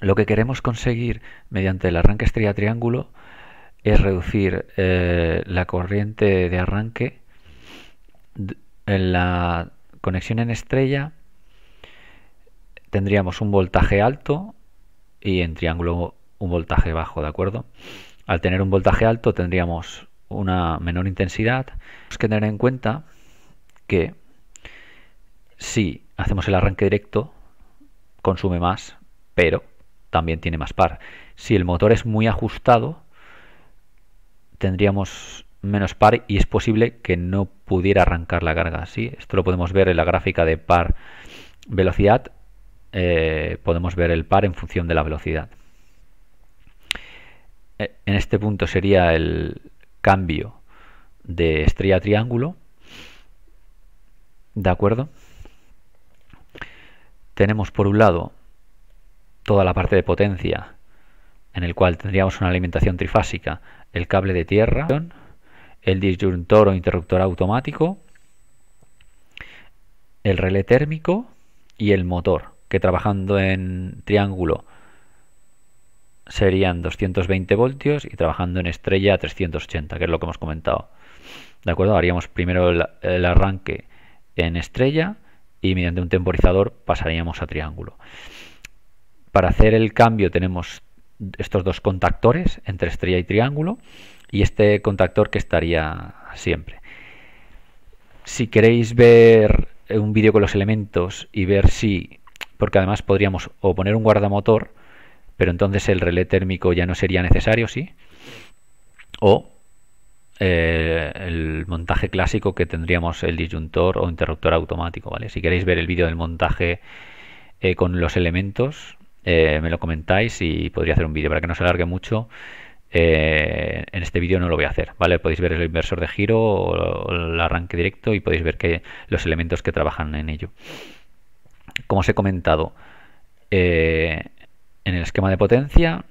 Lo que queremos conseguir mediante el arranque estrella triángulo es reducir eh, la corriente de arranque en la conexión en estrella tendríamos un voltaje alto y en triángulo un voltaje bajo, ¿de acuerdo? Al tener un voltaje alto tendríamos una menor intensidad. Tenemos que tener en cuenta que si hacemos el arranque directo consume más, pero también tiene más par. Si el motor es muy ajustado, tendríamos menos par y es posible que no pudiera arrancar la carga. ¿sí? Esto lo podemos ver en la gráfica de par velocidad. Eh, podemos ver el par en función de la velocidad. Eh, en este punto sería el cambio de estrella triángulo. ¿De acuerdo? Tenemos por un lado toda la parte de potencia, en el cual tendríamos una alimentación trifásica, el cable de tierra, el disyuntor o interruptor automático, el relé térmico y el motor, que trabajando en triángulo serían 220 voltios y trabajando en estrella 380, que es lo que hemos comentado. ¿De acuerdo? Haríamos primero el, el arranque en estrella y mediante un temporizador pasaríamos a triángulo. Para hacer el cambio tenemos estos dos contactores entre estrella y triángulo y este contactor que estaría siempre. Si queréis ver eh, un vídeo con los elementos y ver si, porque además podríamos o poner un guardamotor, pero entonces el relé térmico ya no sería necesario, ¿sí? O eh, el montaje clásico que tendríamos el disyuntor o interruptor automático, ¿vale? Si queréis ver el vídeo del montaje eh, con los elementos, eh, me lo comentáis y podría hacer un vídeo para que no se alargue mucho. Eh, en este vídeo no lo voy a hacer, ¿vale? Podéis ver el inversor de giro o el arranque directo y podéis ver que los elementos que trabajan en ello. Como os he comentado, eh, en el esquema de potencia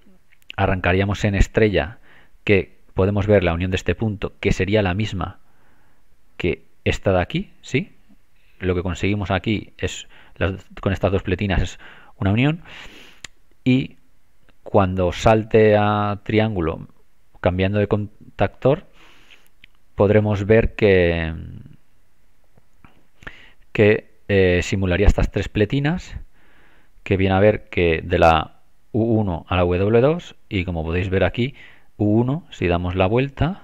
arrancaríamos en estrella que podemos ver la unión de este punto que sería la misma que esta de aquí, ¿sí? Lo que conseguimos aquí es con estas dos pletinas es una unión y cuando salte a triángulo cambiando de contactor podremos ver que, que eh, simularía estas tres pletinas que viene a ver que de la U1 a la W2 y como podéis ver aquí U1 si damos la vuelta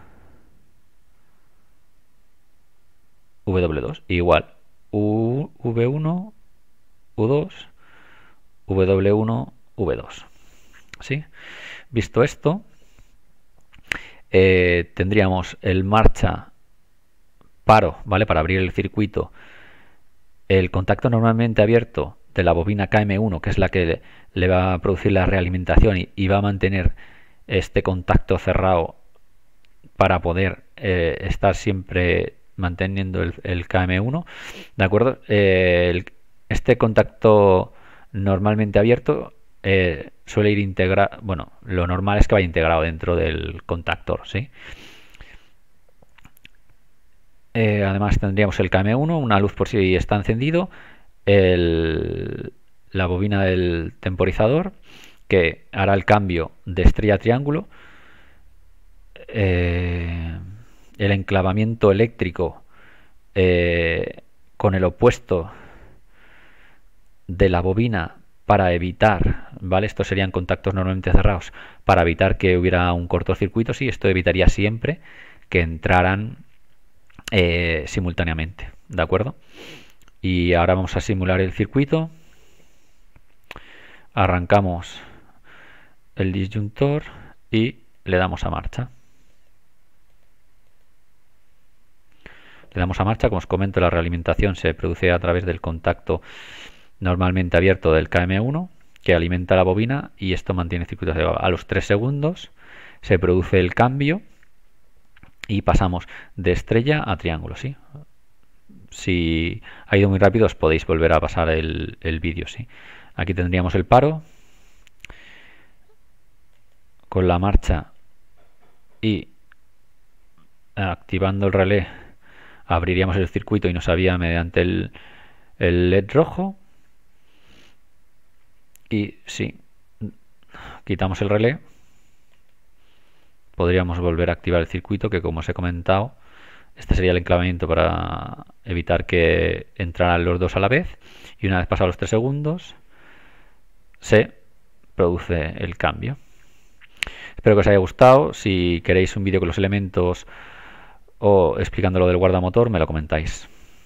W2 igual U, V1 U2 W1 V2. ¿Sí? Visto esto, eh, tendríamos el marcha paro, ¿vale? Para abrir el circuito, el contacto normalmente abierto de la bobina KM1, que es la que le va a producir la realimentación y, va a mantener este contacto cerrado para poder eh, estar siempre manteniendo el, KM1, ¿de acuerdo? Eh, este contacto normalmente abierto eh, suele ir integrado, bueno, lo normal es que vaya integrado dentro del contactor, ¿sí? Eh, además tendríamos el KM1, una luz por si está encendido, la bobina del temporizador que hará el cambio de estrella a triángulo, eh, el enclavamiento eléctrico con el opuesto de la bobina para evitar estos serían contactos normalmente cerrados para evitar que hubiera un cortocircuito, sí, esto evitaría siempre que entraran eh, simultáneamente, ¿de acuerdo? Y ahora vamos a simular el circuito. Arrancamos el disyuntor y le damos a marcha. Le damos a marcha, como os comento, la realimentación se produce a través del contacto normalmente abierto del KM1 que alimenta la bobina y esto mantiene el circuito de A los 3 segundos se produce el cambio y pasamos de estrella a triángulo, ¿sí? Si ha ido muy rápido os podéis volver a pasar el, el vídeo, ¿sí? Aquí tendríamos el paro con la marcha y activando el relé abriríamos el circuito y nos había mediante el LED rojo y si quitamos el relé, podríamos volver a activar el circuito que como os he comentado, este sería el enclavamiento para evitar que entraran los dos a la vez. Y una vez pasados los tres segundos, se produce el cambio. Espero que os haya gustado. Si queréis un vídeo con los elementos o explicando lo del guardamotor, me lo comentáis.